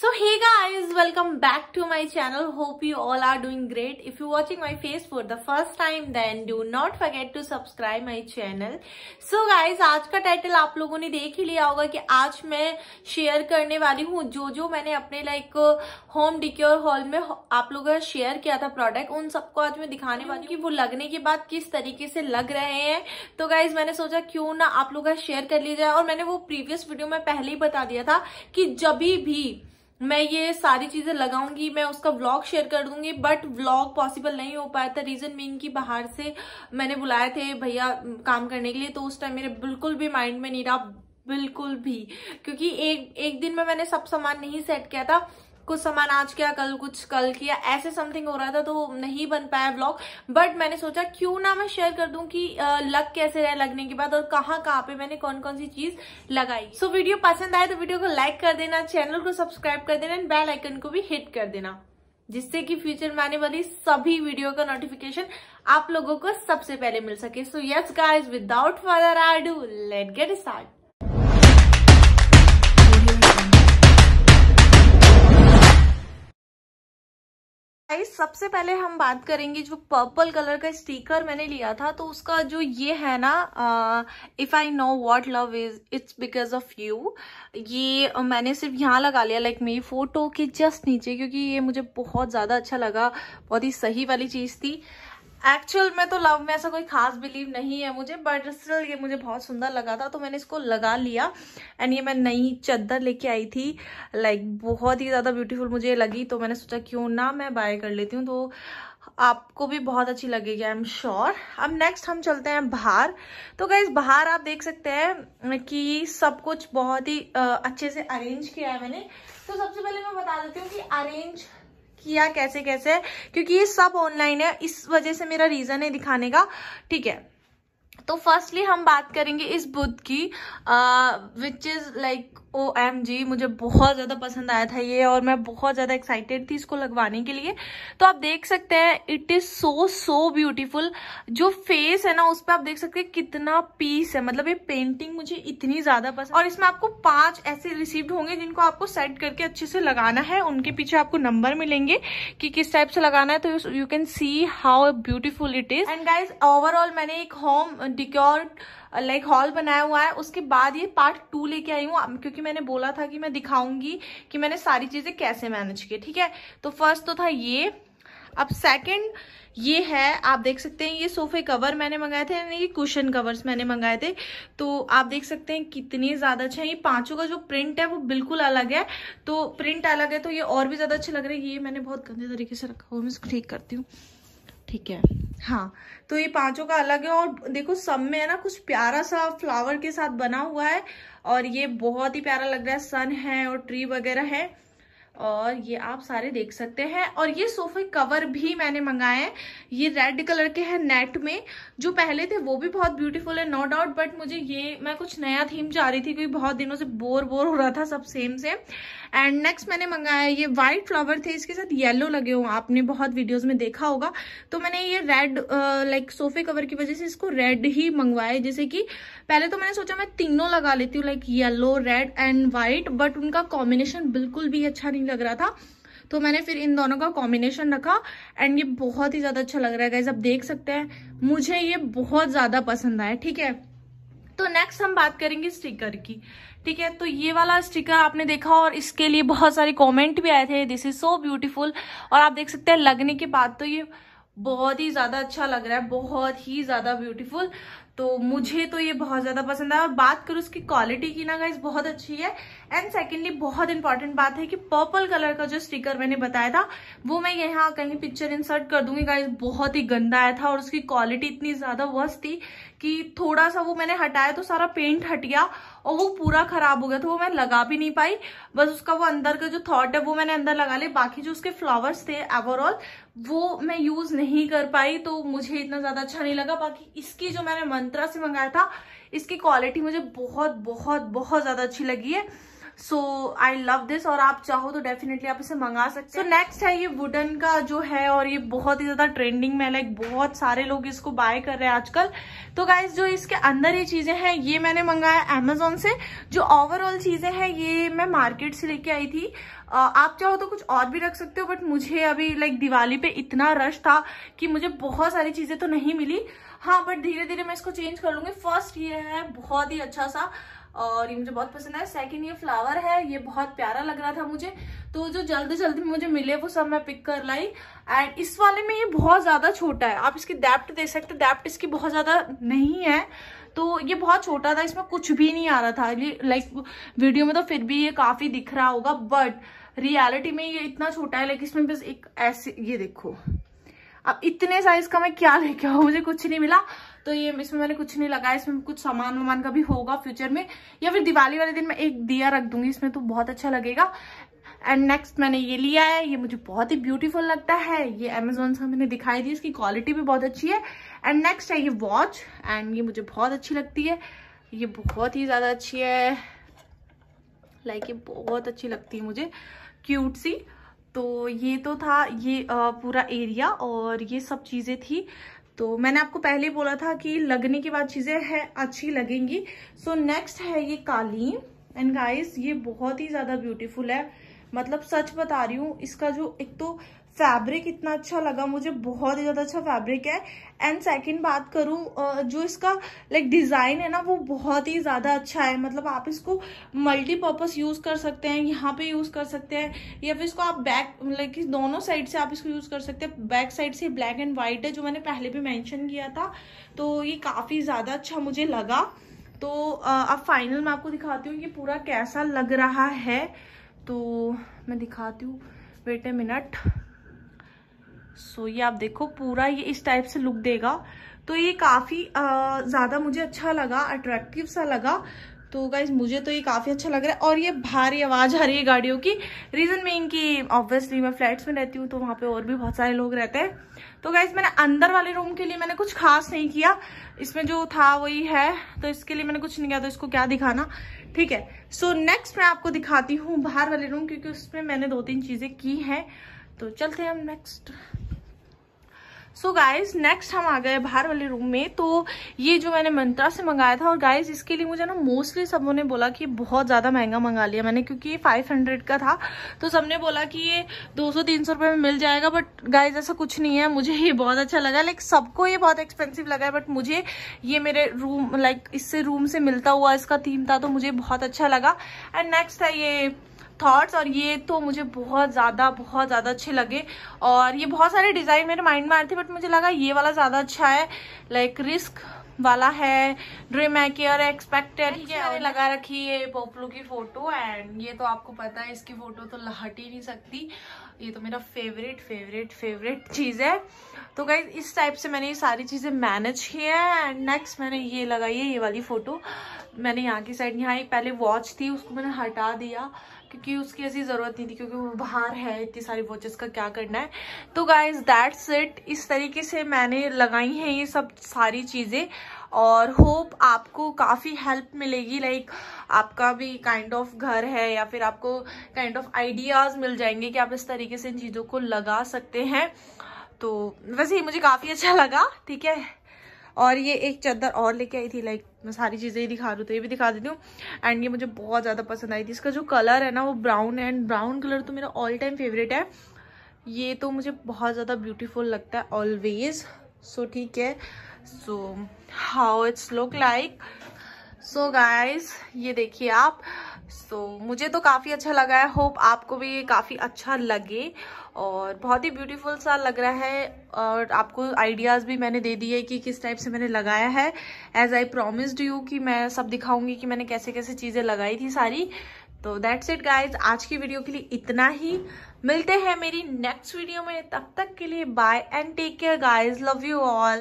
So hey guys, welcome back to my channel. Hope you all are doing great. If you're watching my face for the first time, then do not forget to subscribe my channel. So guys, आज का title आप लोगों ने देख ही लिया होगा कि आज मैं शेयर करने वाली हूँ जो जो मैंने अपने लाइक होम डिक्योर हॉल में आप लोगों का शेयर किया था प्रोडक्ट उन सबको आज मैं दिखाने वाली हूँ कि वो लगने के बाद किस तरीके से लग रहे हैं तो गाइज मैंने सोचा क्यों ना आप लोग का शेयर कर लिया जाए और मैंने वो प्रीवियस वीडियो में पहले ही बता दिया था कि जब भी मैं ये सारी चीजें लगाऊंगी मैं उसका व्लॉग शेयर कर दूंगी बट व्लॉग पॉसिबल नहीं हो पाया था रीजन मीन कि बाहर से मैंने बुलाए थे भैया काम करने के लिए तो उस टाइम मेरे बिल्कुल भी माइंड में नहीं रहा बिल्कुल भी क्योंकि एक एक दिन में मैंने सब सामान नहीं सेट किया था कुछ सामान आज किया कल कुछ कल किया ऐसे समथिंग हो रहा था तो नहीं बन पाया ब्लॉग बट मैंने सोचा क्यों ना मैं शेयर कर दूं कि लग कैसे रहे लगने के बाद और कहाँ कहाँ पे मैंने कौन कौन सी चीज लगाई सो so, वीडियो पसंद आए तो वीडियो को लाइक कर देना चैनल को सब्सक्राइब कर देना एंड बेल आइकन को भी हिट कर देना जिससे कि फ्यूचर में आने वाली सभी वीडियो का नोटिफिकेशन आप लोगों को सबसे पहले मिल सके so yes guys without further ado let get start guys सबसे पहले हम बात करेंगे जो पर्पल कलर का स्टीकर मैंने लिया था तो उसका जो ये है ना if I know what love is it's because of you ये uh, मैंने सिर्फ यहाँ लगा लिया लाइक मेरी फोटो के जस्ट नीचे क्योंकि ये मुझे बहुत ज़्यादा अच्छा लगा बहुत ही सही वाली चीज़ थी एक्चुअल में तो लव में ऐसा कोई खास बिलीव नहीं है मुझे बट स्टिल ये मुझे बहुत सुंदर लगा था तो मैंने इसको लगा लिया एंड ये मैं नई चद्दर लेके आई थी लाइक like, बहुत ही ज़्यादा ब्यूटीफुल मुझे लगी तो मैंने सोचा क्यों ना मैं बाय कर लेती हूँ तो आपको भी बहुत अच्छी लगेगी आई एम श्योर अब नेक्स्ट हम चलते हैं बाहर तो क्या बाहर आप देख सकते हैं कि सब कुछ बहुत ही अच्छे से अरेंज किया है मैंने तो सबसे पहले मैं बता देती हूँ कि अरेंज किया कैसे कैसे क्योंकि ये सब ऑनलाइन है इस वजह से मेरा रीज़न है दिखाने का ठीक है तो फर्स्टली हम बात करेंगे इस बुद्ध की which is like O M G मुझे बहुत ज़्यादा पसंद आया था ये और मैं बहुत ज़्यादा एक्साइटेड थी इसको लगवाने के लिए तो आप देख सकते हैं it is so so beautiful जो फेस है ना उस पर आप देख सकते हैं कितना पीस है मतलब ये पेंटिंग मुझे इतनी ज़्यादा पसंद और इसमें आपको पांच ऐसे रिसीव्ड होंगे जिनको आपको सेट करके अच्छे से लगाना है उनके पीछे आपको नंबर मिलेंगे कि किस टाइप से लगाना है तो you can see how beautiful it is and guys overall मैंने एक होम डिक्योर लाइक हॉल बनाया हुआ है उसके बाद ये पार्ट टू लेके आई हूँ क्योंकि मैंने बोला था कि मैं दिखाऊंगी कि मैंने सारी चीज़ें कैसे मैनेज की ठीक है तो फर्स्ट तो था ये अब सेकंड ये है आप देख सकते हैं ये सोफे कवर मैंने मंगाए थे ये कुशन कवर्स मैंने मंगाए थे तो आप देख सकते हैं कितने ज़्यादा अच्छे हैं ये पांचों का जो प्रिंट है वो बिल्कुल अलग है तो प्रिंट अलग है तो ये और भी ज़्यादा अच्छे लग रहे हैं ये मैंने बहुत गंदे तरीके से रखा हुआ मैं इसको ठीक करती हूँ ठीक है हाँ तो ये पांचों का अलग है और देखो सब में है ना कुछ प्यारा सा फ्लावर के साथ बना हुआ है और ये बहुत ही प्यारा लग रहा है सन है और ट्री वगैरह है और ये आप सारे देख सकते हैं और ये सोफे कवर भी मैंने मंगाए हैं ये रेड कलर के हैं नेट में जो पहले थे वो भी बहुत ब्यूटीफुल है नो डाउट बट मुझे ये मैं कुछ नया थीम चाह रही थी क्योंकि बहुत दिनों से बोर बोर हो रहा था सब सेम सेम एंड नेक्स्ट मैंने मंगाया ये वाइट फ्लावर थे इसके साथ येलो लगे हुए आपने बहुत वीडियोज में देखा होगा तो मैंने ये रेड लाइक सोफे कवर की वजह से इसको रेड ही मंगवाया जैसे कि पहले तो मैंने सोचा मैं तीनों लगा लेती हूँ like yellow red and white but उनका कॉम्बिनेशन बिल्कुल भी अच्छा नहीं लग रहा था तो मैंने फिर इन दोनों का कॉम्बिनेशन रखा एंड ये बहुत ही ज़्यादा अच्छा लग रहा है गाइज आप देख सकते हैं मुझे ये बहुत ज़्यादा पसंद आया ठीक है तो नेक्स्ट हम बात करेंगे स्टिकर की ठीक है तो ये वाला स्टिकर आपने देखा और इसके लिए बहुत सारे कमेंट भी आए थे दिस इज सो ब्यूटीफुल और आप देख सकते हैं लगने के बाद तो ये बहुत ही ज़्यादा अच्छा लग रहा है बहुत ही ज़्यादा ब्यूटीफुल तो मुझे तो ये बहुत ज़्यादा पसंद है और बात करूँ उसकी क्वालिटी की ना गाइज बहुत अच्छी है एंड सेकेंडली बहुत इंपॉर्टेंट बात है कि पर्पल कलर का जो स्टिकर मैंने बताया था वो मैं यहाँ कहीं पिक्चर इंसर्ट कर दूंगी गाइज बहुत ही गंदा आया था और उसकी क्वालिटी इतनी ज़्यादा वर्स्ट थी कि थोड़ा सा वो मैंने हटाया तो सारा पेंट हट गया और वो पूरा खराब हो गया था वो मैं लगा भी नहीं पाई बस उसका वो अंदर का जो थॉट है वो मैंने अंदर लगा लिया बाकी जो उसके फ्लावर्स थे ओवरऑल वो मैं यूज नहीं कर पाई तो मुझे इतना ज्यादा अच्छा नहीं लगा बाकी इसकी जो मैंने मंत्रा से मंगाया था इसकी क्वालिटी मुझे बहुत बहुत बहुत ज्यादा अच्छी लगी है सो आई लव दिस और आप चाहो तो डेफिनेटली आप इसे मंगा सकते हो so, नेक्स्ट है ये वुडन का जो है और ये बहुत ही ज्यादा ट्रेंडिंग में लाइक बहुत सारे लोग इसको बाय कर रहे हैं आजकल तो गाइज जो इसके अंदर ये चीजें हैं ये मैंने मंगाया अमेजोन से जो ओवरऑल चीजें हैं ये मैं मार्केट से लेके आई थी आप चाहो तो कुछ और भी रख सकते हो बट मुझे अभी लाइक दिवाली पे इतना रश था कि मुझे बहुत सारी चीजें तो नहीं मिली हाँ बट धीरे धीरे मैं इसको चेंज कर लूंगी फर्स्ट ये है बहुत ही अच्छा सा और ये मुझे बहुत पसंद आया सेकंड ये फ्लावर है ये बहुत प्यारा लग रहा था मुझे तो जो जल्दी जल्दी मुझे मिले वो सब मैं पिक कर लाई एंड इस वाले में ये बहुत ज़्यादा छोटा है आप इसकी डेप्ट देख सकते डेप्ट इसकी बहुत ज़्यादा नहीं है तो ये बहुत छोटा था इसमें कुछ भी नहीं आ रहा था ये लाइक वीडियो में तो फिर भी ये काफ़ी दिख रहा होगा बट रियलिटी में ये इतना छोटा है लाइक इसमें बस एक ऐसे ये देखो अब इतने साइज का मैं क्या लेके आऊ मुझे कुछ नहीं मिला तो ये इसमें मैंने कुछ नहीं लगाया इसमें कुछ सामान वामान का भी होगा फ्यूचर में या फिर दिवाली वाले दिन मैं एक दिया रख दूंगी इसमें तो बहुत अच्छा लगेगा एंड नेक्स्ट मैंने ये लिया है ये मुझे बहुत ही ब्यूटीफुल लगता है ये अमेजोन से मैंने दिखाई दी इसकी क्वालिटी भी बहुत अच्छी है एंड नेक्स्ट है ये वॉच एंड ये मुझे बहुत अच्छी लगती है ये बहुत ही ज़्यादा अच्छी है लाइक like, ये बहुत अच्छी लगती है मुझे क्यूट सी तो ये तो था ये पूरा एरिया और ये सब चीज़ें थी तो मैंने आपको पहले बोला था कि लगने के बाद चीज़ें है अच्छी लगेंगी सो so, नेक्स्ट है ये कालीन एंड गाइस ये बहुत ही ज़्यादा ब्यूटीफुल है मतलब सच बता रही हूँ इसका जो एक तो फैब्रिक इतना अच्छा लगा मुझे बहुत ही ज़्यादा अच्छा फैब्रिक है एंड सेकंड बात करूँ जो इसका लाइक डिज़ाइन है ना वो बहुत ही ज़्यादा अच्छा है मतलब आप इसको मल्टीपर्पज़ यूज़ कर सकते हैं यहाँ पे यूज़ कर सकते हैं या फिर इसको आप बैक लाइक दोनों साइड से आप इसको यूज़ कर सकते हैं बैक साइड से ब्लैक एंड वाइट है जो मैंने पहले भी मैंशन किया था तो ये काफ़ी ज़्यादा अच्छा मुझे लगा तो अब फाइनल मैं आपको दिखाती हूँ ये पूरा कैसा लग रहा है तो मैं दिखाती हूँ वेट ए मिनट सो ये आप देखो पूरा ये इस टाइप से लुक देगा तो ये काफ़ी ज़्यादा मुझे अच्छा लगा अट्रैक्टिव सा लगा तो गाइज मुझे तो ये काफ़ी अच्छा लग रहा है और ये भारी आवाज़ आ रही है गाड़ियों की रीज़न मेन इनकी ऑब्वियसली मैं फ्लैट्स में रहती हूँ तो वहां पे और भी बहुत सारे लोग रहते हैं तो गाइज मैंने अंदर वाले रूम के लिए मैंने कुछ खास नहीं किया इसमें जो था वही है तो इसके लिए मैंने कुछ नहीं किया तो इसको क्या दिखाना ठीक है सो so, नेक्स्ट मैं आपको दिखाती हूँ बाहर वाले रूम क्योंकि उसमें मैंने दो तीन चीज़ें की हैं तो चलते हैं हम नेक्स्ट सो गाइज नेक्स्ट हम आ गए बाहर वाले रूम में तो ये जो मैंने मंत्रा से मंगाया था और गाइज इसके लिए मुझे ना मोस्टली सबों ने बोला कि बहुत ज़्यादा महंगा मंगा लिया मैंने क्योंकि ये फाइव हंड्रेड का था तो सबने बोला कि ये दो सौ तीन सौ रुपये में मिल जाएगा बट गाइज ऐसा कुछ नहीं है मुझे ये बहुत अच्छा लगा लाइक सबको ये बहुत एक्सपेंसिव लगा है बट मुझे ये मेरे रूम लाइक इससे रूम से मिलता हुआ इसका थीम था तो मुझे बहुत अच्छा लगा एंड नेक्स्ट है ये थॉट्स और ये तो मुझे बहुत ज़्यादा बहुत ज़्यादा अच्छे लगे और ये बहुत सारे डिज़ाइन मेरे माइंड में आए थे बट मुझे लगा ये वाला ज़्यादा अच्छा है लाइक रिस्क वाला है ड्रीम मैकियर एक्सपेक्टेड मैंने लगा रखी है पोपलू की फोटो एंड ये तो आपको पता है इसकी फोटो तो लहट ही नहीं सकती ये तो मेरा फेवरेट फेवरेट फेवरेट चीज़ है तो गाइज इस टाइप से मैंने ये सारी चीज़ें मैनेज की है एंड नेक्स्ट मैंने ये लगाई है ये वाली फ़ोटो मैंने यहाँ की साइड यहाँ एक पहले वॉच थी उसको मैंने हटा दिया क्योंकि उसकी ऐसी ज़रूरत नहीं थी क्योंकि वो बाहर है इतनी सारी वॉचेस का क्या करना है तो गाइज दैट्स इट इस तरीके से मैंने लगाई हैं ये सब सारी चीज़ें और होप आपको काफ़ी हेल्प मिलेगी लाइक आपका भी काइंड ऑफ घर है या फिर आपको काइंड ऑफ आइडियाज़ मिल जाएंगे कि आप इस तरीके से इन चीज़ों को लगा सकते हैं तो वैसे ही मुझे काफ़ी अच्छा लगा ठीक है और ये एक चादर और लेके आई थी लाइक मैं सारी चीज़ें ही दिखा रही हूँ तो ये भी दिखा देती हूँ एंड ये मुझे बहुत ज़्यादा पसंद आई थी इसका जो कलर है ना वो ब्राउन है एंड ब्राउन कलर तो मेरा ऑल टाइम फेवरेट है ये तो मुझे बहुत ज़्यादा ब्यूटीफुल लगता है ऑलवेज सो ठीक है so how it's look like so guys ये देखिए आप सो so, मुझे तो काफ़ी अच्छा लगा है होप आपको भी ये काफ़ी अच्छा लगे और बहुत ही ब्यूटीफुल सा लग रहा है और आपको आइडियाज़ भी मैंने दे दिए कि किस टाइप से मैंने लगाया है एज आई प्रोमिस्ड यू कि मैं सब दिखाऊंगी कि मैंने कैसे कैसे चीज़ें लगाई थी सारी तो दैट्स इट गाइज आज की वीडियो के लिए इतना ही मिलते हैं मेरी नेक्स्ट वीडियो में तब तक के लिए bye and take care guys love you all